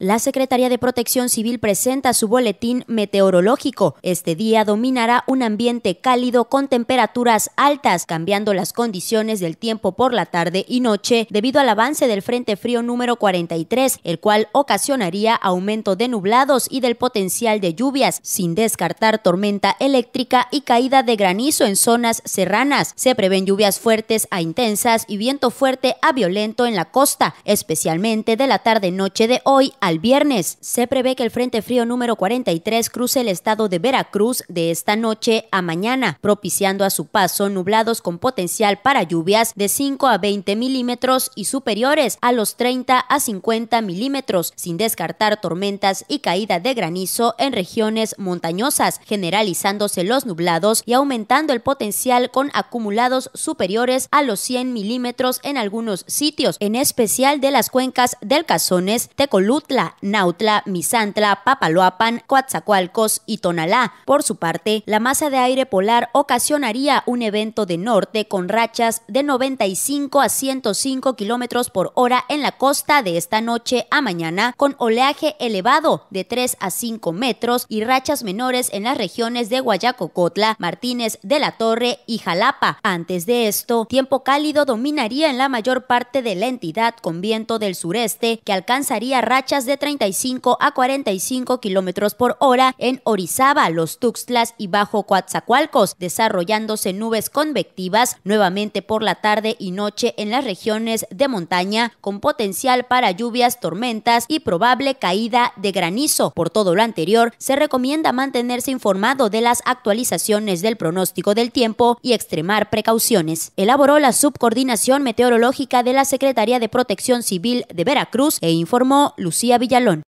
La Secretaría de Protección Civil presenta su boletín meteorológico. Este día dominará un ambiente cálido con temperaturas altas, cambiando las condiciones del tiempo por la tarde y noche debido al avance del Frente Frío número 43, el cual ocasionaría aumento de nublados y del potencial de lluvias, sin descartar tormenta eléctrica y caída de granizo en zonas serranas. Se prevén lluvias fuertes a intensas y viento fuerte a violento en la costa, especialmente de la tarde-noche de hoy a al viernes. Se prevé que el Frente Frío número 43 cruce el estado de Veracruz de esta noche a mañana, propiciando a su paso nublados con potencial para lluvias de 5 a 20 milímetros y superiores a los 30 a 50 milímetros, sin descartar tormentas y caída de granizo en regiones montañosas, generalizándose los nublados y aumentando el potencial con acumulados superiores a los 100 milímetros en algunos sitios, en especial de las cuencas del Cazones, Tecolutla, Nautla, Misantla, Papaloapan, Coatzacoalcos y Tonalá. Por su parte, la masa de aire polar ocasionaría un evento de norte con rachas de 95 a 105 kilómetros por hora en la costa de esta noche a mañana, con oleaje elevado de 3 a 5 metros y rachas menores en las regiones de Guayacocotla, Martínez de la Torre y Jalapa. Antes de esto, tiempo cálido dominaría en la mayor parte de la entidad con viento del sureste que alcanzaría rachas de 35 a 45 kilómetros por hora en Orizaba, Los Tuxtlas y Bajo Coatzacoalcos, desarrollándose nubes convectivas nuevamente por la tarde y noche en las regiones de montaña, con potencial para lluvias, tormentas y probable caída de granizo. Por todo lo anterior, se recomienda mantenerse informado de las actualizaciones del pronóstico del tiempo y extremar precauciones. Elaboró la subcoordinación meteorológica de la Secretaría de Protección Civil de Veracruz e informó Lucía Villalón.